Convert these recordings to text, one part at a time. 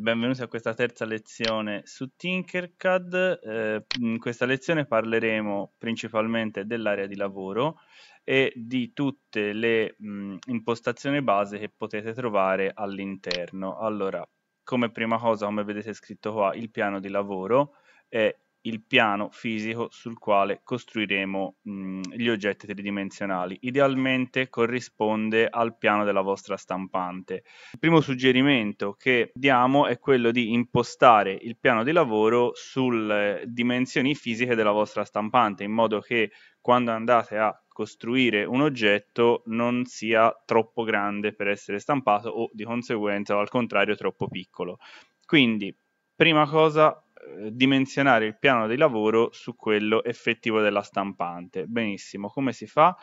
benvenuti a questa terza lezione su Tinkercad. Eh, in questa lezione parleremo principalmente dell'area di lavoro e di tutte le mh, impostazioni base che potete trovare all'interno. Allora, come prima cosa, come vedete scritto qua, il piano di lavoro è il piano fisico sul quale costruiremo mh, gli oggetti tridimensionali. Idealmente corrisponde al piano della vostra stampante. Il primo suggerimento che diamo è quello di impostare il piano di lavoro sulle dimensioni fisiche della vostra stampante, in modo che quando andate a costruire un oggetto non sia troppo grande per essere stampato o di conseguenza o al contrario troppo piccolo. Quindi, prima cosa eh, dimensionare il piano di lavoro su quello effettivo della stampante. Benissimo, come si fa?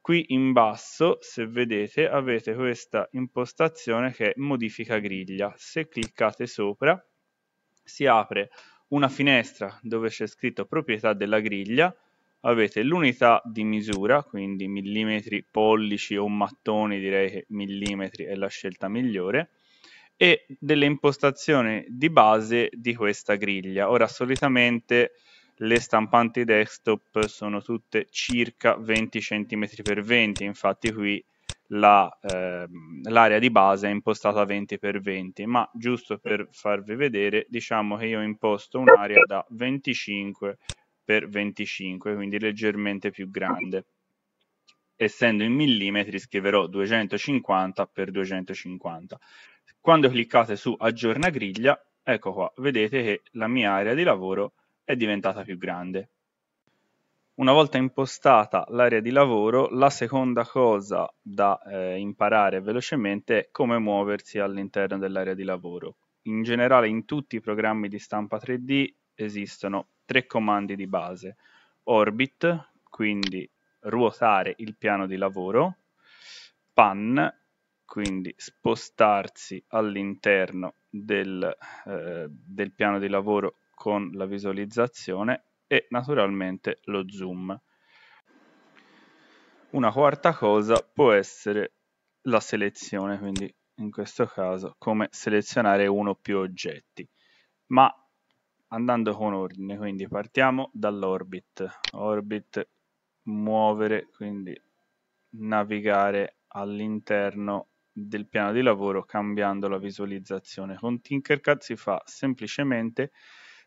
Qui in basso, se vedete, avete questa impostazione che è modifica griglia. Se cliccate sopra, si apre una finestra dove c'è scritto proprietà della griglia, avete l'unità di misura, quindi millimetri, pollici o mattoni, direi che millimetri è la scelta migliore, e delle impostazioni di base di questa griglia. Ora, solitamente le stampanti desktop sono tutte circa 20 cm x 20, infatti qui la, eh, l'area di base è impostata 20 x 20, ma giusto per farvi vedere, diciamo che io imposto un'area da 25 x 25, quindi leggermente più grande. Essendo in millimetri scriverò 250 x 250 quando cliccate su aggiorna griglia, ecco qua, vedete che la mia area di lavoro è diventata più grande. Una volta impostata l'area di lavoro, la seconda cosa da eh, imparare velocemente è come muoversi all'interno dell'area di lavoro. In generale in tutti i programmi di stampa 3D esistono tre comandi di base. Orbit, quindi ruotare il piano di lavoro, pan, quindi spostarsi all'interno del, eh, del piano di lavoro con la visualizzazione e naturalmente lo zoom. Una quarta cosa può essere la selezione, quindi in questo caso come selezionare uno o più oggetti, ma andando con ordine, quindi partiamo dall'orbit, orbit muovere, quindi navigare all'interno del piano di lavoro cambiando la visualizzazione. Con Tinkercad si fa semplicemente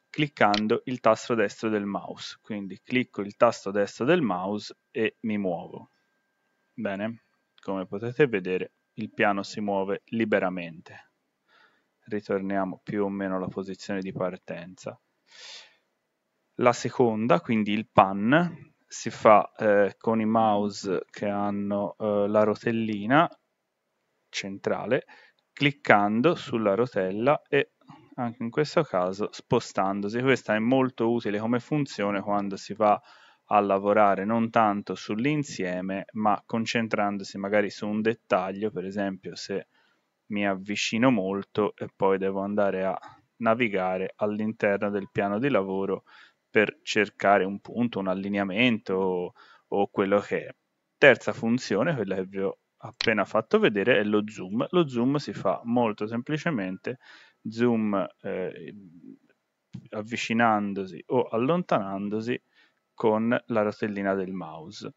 cliccando il tasto destro del mouse. Quindi clicco il tasto destro del mouse e mi muovo. Bene, come potete vedere il piano si muove liberamente. Ritorniamo più o meno alla posizione di partenza. La seconda, quindi il pan, si fa eh, con i mouse che hanno eh, la rotellina centrale cliccando sulla rotella e anche in questo caso spostandosi. Questa è molto utile come funzione quando si va a lavorare non tanto sull'insieme ma concentrandosi magari su un dettaglio, per esempio se mi avvicino molto e poi devo andare a navigare all'interno del piano di lavoro per cercare un punto, un allineamento o, quello che è. Terza funzione, quella che vi ho appena fatto vedere è lo zoom. Lo zoom si fa molto semplicemente zoom eh, avvicinandosi o allontanandosi con la rotellina del mouse.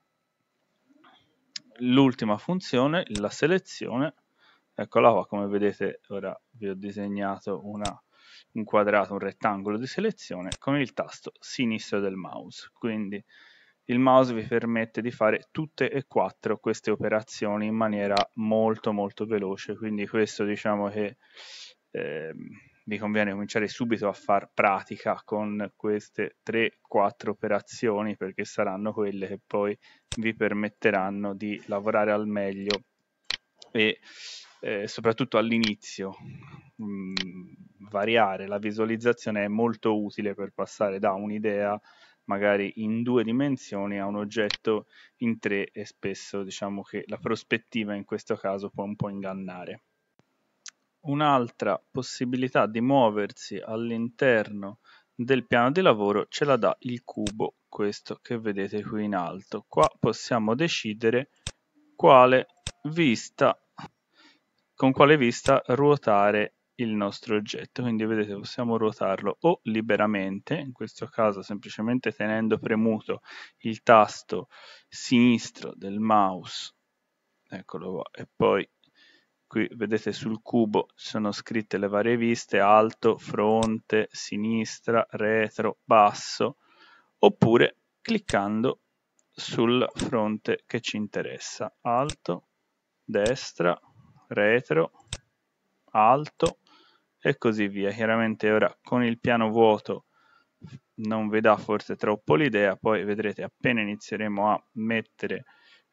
L'ultima funzione, la selezione, eccola qua come vedete ora vi ho disegnato una, un quadrato, un rettangolo di selezione con il tasto sinistro del mouse, quindi il mouse vi permette di fare tutte e quattro queste operazioni in maniera molto molto veloce quindi questo diciamo che eh, vi conviene cominciare subito a far pratica con queste 3-4 operazioni perché saranno quelle che poi vi permetteranno di lavorare al meglio e eh, soprattutto all'inizio mm, variare la visualizzazione è molto utile per passare da un'idea magari in due dimensioni a un oggetto in tre e spesso diciamo che la prospettiva in questo caso può un po' ingannare. Un'altra possibilità di muoversi all'interno del piano di lavoro ce la dà il cubo, questo che vedete qui in alto. Qua possiamo decidere quale vista, con quale vista ruotare il nostro oggetto quindi vedete possiamo ruotarlo o liberamente in questo caso semplicemente tenendo premuto il tasto sinistro del mouse eccolo qua e poi qui vedete sul cubo sono scritte le varie viste alto, fronte, sinistra, retro, basso oppure cliccando sul fronte che ci interessa alto, destra, retro, alto, e così via. Chiaramente ora con il piano vuoto non vi dà forse troppo l'idea, poi vedrete appena inizieremo a mettere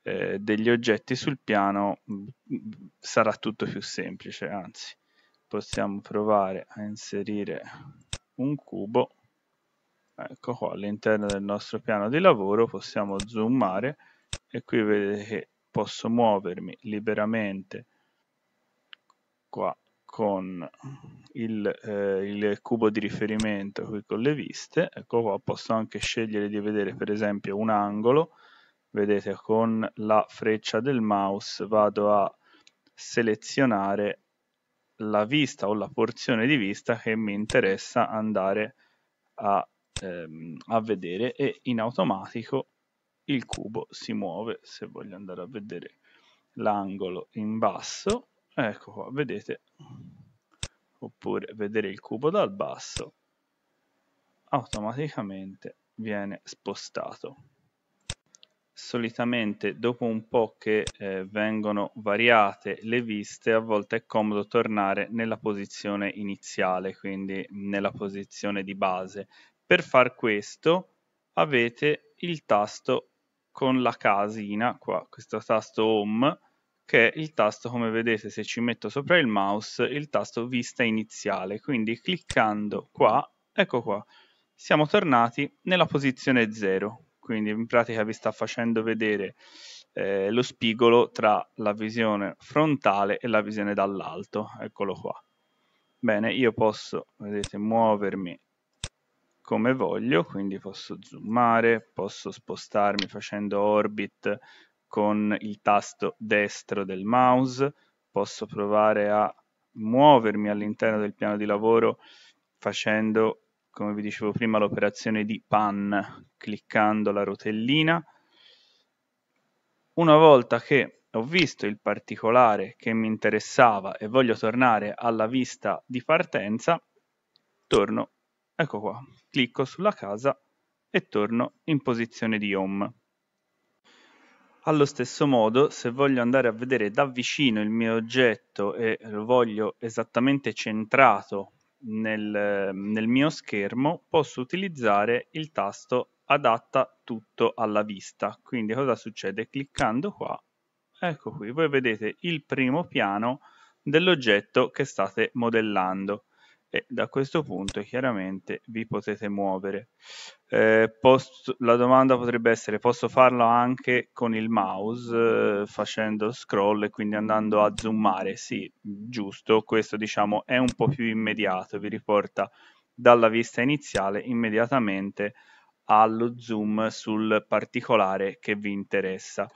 eh, degli oggetti sul piano sarà tutto più semplice, anzi possiamo provare a inserire un cubo ecco qua all'interno del nostro piano di lavoro possiamo zoomare e qui vedete che posso muovermi liberamente qua con il, eh, il, cubo di riferimento qui con le viste, ecco qua posso anche scegliere di vedere per esempio un angolo, vedete con la freccia del mouse vado a selezionare la vista o la porzione di vista che mi interessa andare a, ehm, a vedere e in automatico il cubo si muove se voglio andare a vedere l'angolo in basso ecco qua vedete oppure vedere il cubo dal basso automaticamente viene spostato solitamente dopo un po' che eh, vengono variate le viste a volte è comodo tornare nella posizione iniziale quindi nella posizione di base per far questo avete il tasto con la casina qua questo tasto home che il tasto, come vedete se ci metto sopra il mouse, il tasto vista iniziale, quindi cliccando qua, ecco qua, siamo tornati nella posizione 0, quindi in pratica vi sta facendo vedere eh, lo spigolo tra la visione frontale e la visione dall'alto, eccolo qua. Bene, io posso, vedete, muovermi come voglio, quindi posso zoomare, posso spostarmi facendo orbit con il tasto destro del mouse, posso provare a muovermi all'interno del piano di lavoro facendo, come vi dicevo prima, l'operazione di pan, cliccando la rotellina. Una volta che ho visto il particolare che mi interessava e voglio tornare alla vista di partenza, torno, ecco qua, clicco sulla casa e torno in posizione di home. Allo stesso modo, se voglio andare a vedere da vicino il mio oggetto e lo voglio esattamente centrato nel, nel mio schermo, posso utilizzare il tasto adatta tutto alla vista. Quindi cosa succede? Cliccando qua, ecco qui, voi vedete il primo piano dell'oggetto che state modellando e da questo punto chiaramente vi potete muovere. Eh, posso, la domanda potrebbe essere posso farlo anche con il mouse eh, facendo scroll e quindi andando a zoomare? Sì, giusto, questo diciamo è un po' più immediato, vi riporta dalla vista iniziale immediatamente allo zoom sul particolare che vi interessa.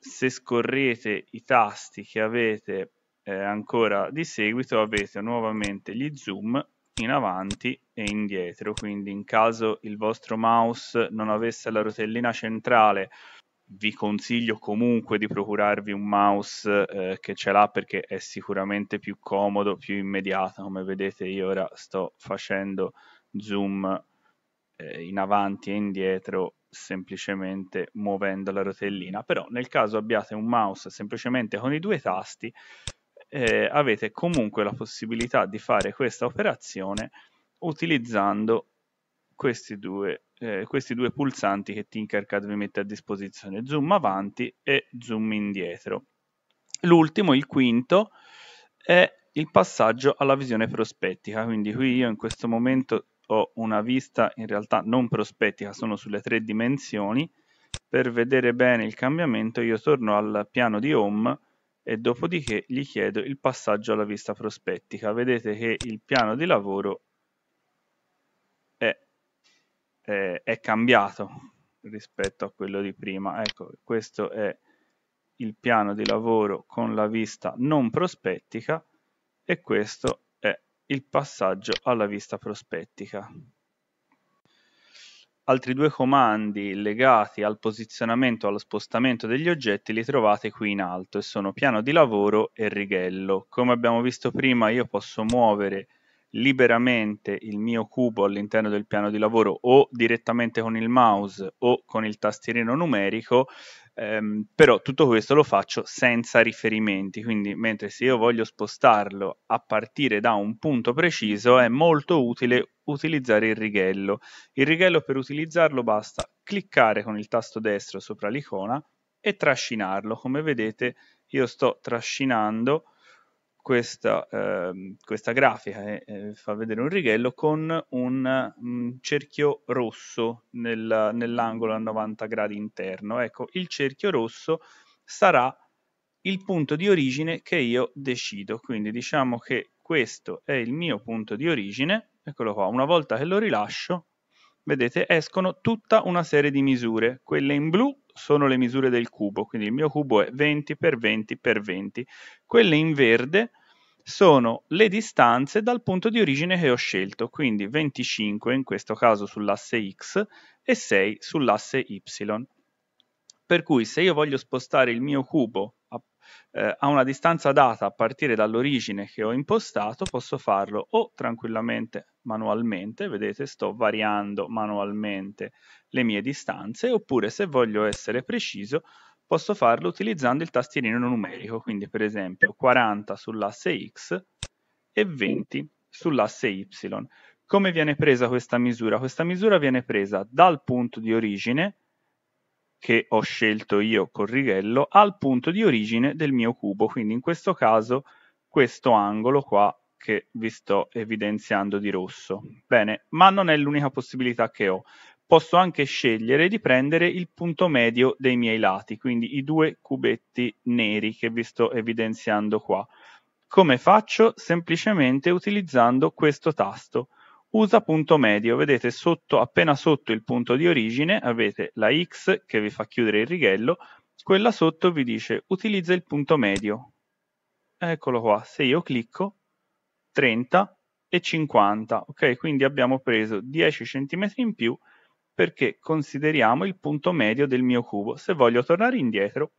Se scorrete i tasti che avete eh, ancora di seguito avete nuovamente gli zoom in avanti e indietro, quindi in caso il vostro mouse non avesse la rotellina centrale vi consiglio comunque di procurarvi un mouse eh, che ce l'ha perché è sicuramente più comodo, più immediato, come vedete io ora sto facendo zoom eh, in avanti e indietro semplicemente muovendo la rotellina, però nel caso abbiate un mouse semplicemente con i due tasti eh, avete comunque la possibilità di fare questa operazione utilizzando questi due, eh, questi due pulsanti che Tinkercad vi mette a disposizione, zoom avanti e zoom indietro. L'ultimo, il quinto, è il passaggio alla visione prospettica, quindi qui io in questo momento ho una vista in realtà non prospettica, sono sulle tre dimensioni, per vedere bene il cambiamento io torno al piano di home e dopodiché gli chiedo il passaggio alla vista prospettica. Vedete che il piano di lavoro è, è, è cambiato rispetto a quello di prima. Ecco, questo è il piano di lavoro con la vista non prospettica e questo è il passaggio alla vista prospettica. Altri due comandi legati al posizionamento e allo spostamento degli oggetti li trovate qui in alto e sono piano di lavoro e righello. Come abbiamo visto prima io posso muovere liberamente il mio cubo all'interno del piano di lavoro o direttamente con il mouse o con il tastierino numerico, ehm, però tutto questo lo faccio senza riferimenti, quindi mentre se io voglio spostarlo a partire da un punto preciso è molto utile utilizzare il righello. Il righello per utilizzarlo basta cliccare con il tasto destro sopra l'icona e trascinarlo. Come vedete io sto trascinando questa, eh, questa grafica che eh, eh, fa vedere un righello con un mh, mm, cerchio rosso nel, nell'angolo a 90 gradi interno. Ecco, il cerchio rosso sarà il punto di origine che io decido. Quindi diciamo che questo è il mio punto di origine eccolo qua, una volta che lo rilascio, vedete, escono tutta una serie di misure. Quelle in blu sono le misure del cubo, quindi il mio cubo è 20 x 20 x 20. Quelle in verde sono le distanze dal punto di origine che ho scelto, quindi 25 in questo caso sull'asse X e 6 sull'asse Y. Per cui se io voglio spostare il mio cubo a eh, a una distanza data a partire dall'origine che ho impostato, posso farlo o tranquillamente manualmente, vedete sto variando manualmente le mie distanze, oppure se voglio essere preciso posso farlo utilizzando il tastierino numerico, quindi per esempio 40 sull'asse X e 20 sull'asse Y. Come viene presa questa misura? Questa misura viene presa dal punto di origine, che ho scelto io con righello al punto di origine del mio cubo, quindi in questo caso questo angolo qua che vi sto evidenziando di rosso. Bene, ma non è l'unica possibilità che ho. Posso anche scegliere di prendere il punto medio dei miei lati, quindi i due cubetti neri che vi sto evidenziando qua. Come faccio? Semplicemente utilizzando questo tasto usa punto medio, vedete sotto, appena sotto il punto di origine avete la X che vi fa chiudere il righello, quella sotto vi dice utilizza il punto medio. Eccolo qua, se io clicco 30 e 50, ok? Quindi abbiamo preso 10 cm in più perché consideriamo il punto medio del mio cubo. Se voglio tornare indietro,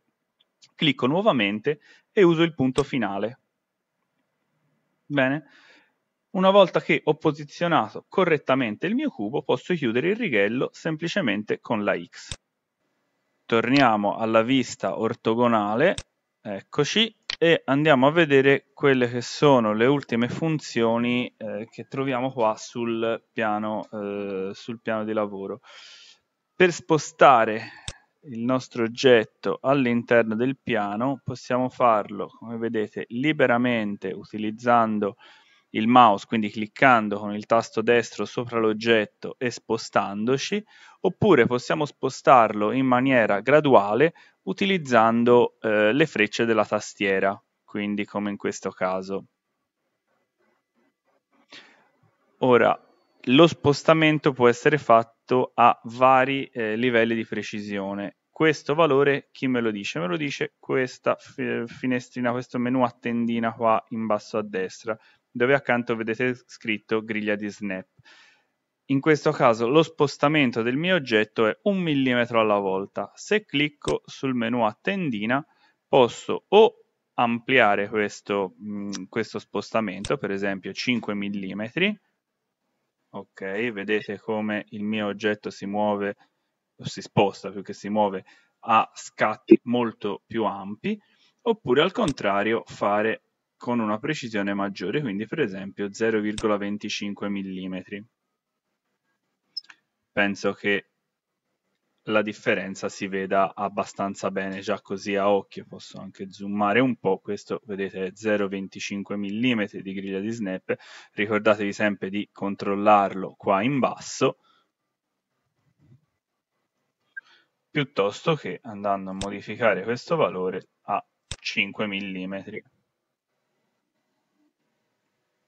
clicco nuovamente e uso il punto finale. Bene? Una volta che ho posizionato correttamente il mio cubo posso chiudere il righello semplicemente con la X. Torniamo alla vista ortogonale, eccoci, e andiamo a vedere quelle che sono le ultime funzioni eh, che troviamo qua sul piano, eh, sul piano di lavoro. Per spostare il nostro oggetto all'interno del piano possiamo farlo, come vedete, liberamente utilizzando il mouse, quindi cliccando con il tasto destro sopra l'oggetto e spostandoci, oppure possiamo spostarlo in maniera graduale utilizzando eh, le frecce della tastiera, quindi come in questo caso. Ora, lo spostamento può essere fatto a vari eh, livelli di precisione. Questo valore chi me lo dice? Me lo dice questa finestrina, questo menu a tendina qua in basso a destra dove accanto vedete scritto griglia di snap. In questo caso lo spostamento del mio oggetto è un millimetro alla volta. Se clicco sul menu a tendina posso o ampliare questo, mh, mm, questo spostamento, per esempio 5 mm, ok, vedete come il mio oggetto si muove, o si sposta più che si muove a scatti molto più ampi, oppure al contrario fare con una precisione maggiore, quindi per esempio 0,25 mm. Penso che la differenza si veda abbastanza bene già così a occhio, posso anche zoomare un po', questo vedete è 0,25 mm di griglia di snap, ricordatevi sempre di controllarlo qua in basso, piuttosto che andando a modificare questo valore a 5 mm.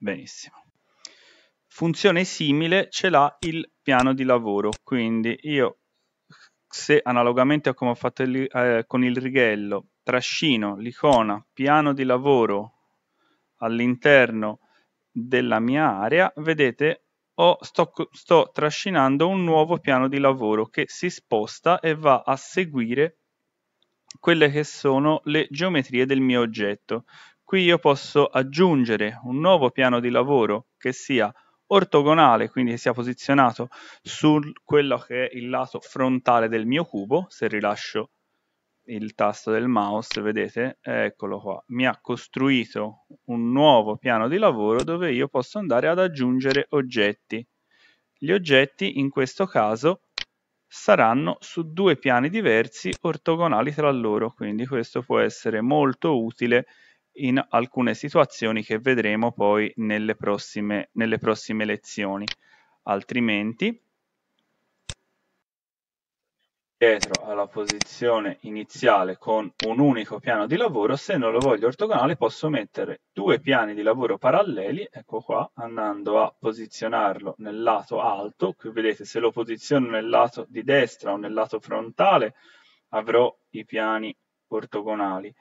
Benissimo. Funzione simile ce l'ha il piano di lavoro, quindi io se analogamente a come ho fatto il, eh, con il righello, trascino l'icona piano di lavoro all'interno della mia area, vedete ho, sto, sto trascinando un nuovo piano di lavoro che si sposta e va a seguire quelle che sono le geometrie del mio oggetto. Qui io posso aggiungere un nuovo piano di lavoro che sia ortogonale, quindi che sia posizionato su quello che è il lato frontale del mio cubo, se rilascio il tasto del mouse, vedete, eccolo qua, mi ha costruito un nuovo piano di lavoro dove io posso andare ad aggiungere oggetti. Gli oggetti in questo caso saranno su due piani diversi ortogonali tra loro, quindi questo può essere molto utile in alcune situazioni che vedremo poi nelle prossime, nelle prossime lezioni. Altrimenti, dietro alla posizione iniziale con un unico piano di lavoro, se non lo voglio ortogonale posso mettere due piani di lavoro paralleli, ecco qua, andando a posizionarlo nel lato alto, qui vedete se lo posiziono nel lato di destra o nel lato frontale avrò i piani ortogonali.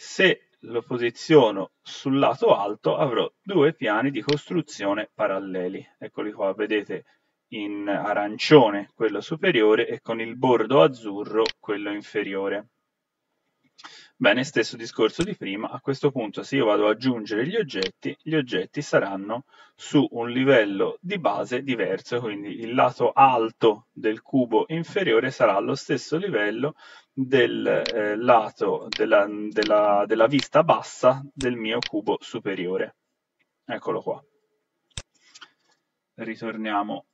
Se lo posiziono sul lato alto, avrò due piani di costruzione paralleli. Eccoli qua, vedete in arancione quello superiore e con il bordo azzurro quello inferiore. Bene, stesso discorso di prima, a questo punto se io vado ad aggiungere gli oggetti, gli oggetti saranno su un livello di base diverso, quindi il lato alto del cubo inferiore sarà allo stesso livello del eh, lato della, della, della vista bassa del mio cubo superiore. Eccolo qua. Ritorniamo,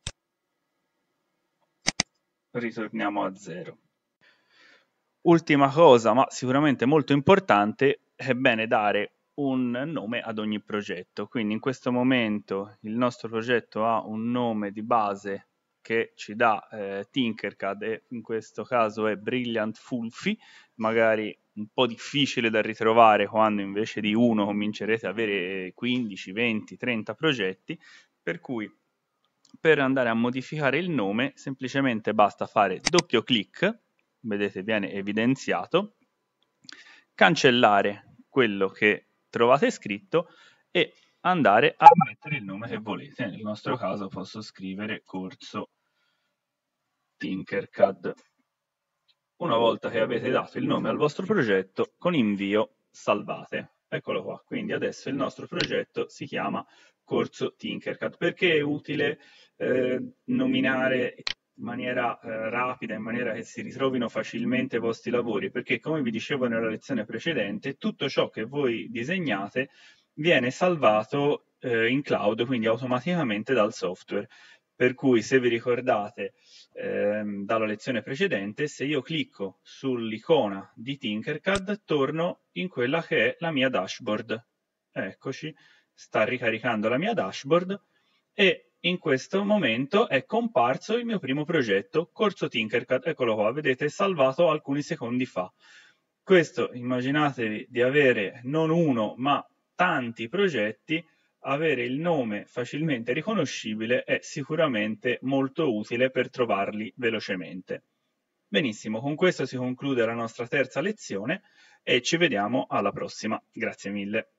ritorniamo a zero. Ultima cosa, ma sicuramente molto importante, è bene dare un nome ad ogni progetto. Quindi in questo momento il nostro progetto ha un nome di base che ci dà eh, Tinkercad e in questo caso è Brilliant Fulfi, magari un po' difficile da ritrovare quando invece di uno comincerete ad avere 15, 20, 30 progetti, per cui per andare a modificare il nome semplicemente basta fare doppio clic vedete viene evidenziato, cancellare quello che trovate scritto e andare a mettere il nome che volete. Nel nostro caso posso scrivere corso Tinkercad. Una volta che avete dato il nome al vostro progetto, con invio salvate. Eccolo qua, quindi adesso il nostro progetto si chiama corso Tinkercad. Perché è utile eh, nominare in maniera eh, rapida, in maniera che si ritrovino facilmente i vostri lavori, perché come vi dicevo nella lezione precedente, tutto ciò che voi disegnate viene salvato eh, in cloud, quindi automaticamente dal software. Per cui se vi ricordate ehm, dalla lezione precedente, se io clicco sull'icona di Tinkercad, torno in quella che è la mia dashboard. Eccoci, sta ricaricando la mia dashboard e in questo momento è comparso il mio primo progetto, Corso Tinkercad, eccolo qua, vedete, salvato alcuni secondi fa. Questo, immaginatevi di avere non uno, ma tanti progetti, avere il nome facilmente riconoscibile è sicuramente molto utile per trovarli velocemente. Benissimo, con questo si conclude la nostra terza lezione e ci vediamo alla prossima. Grazie mille.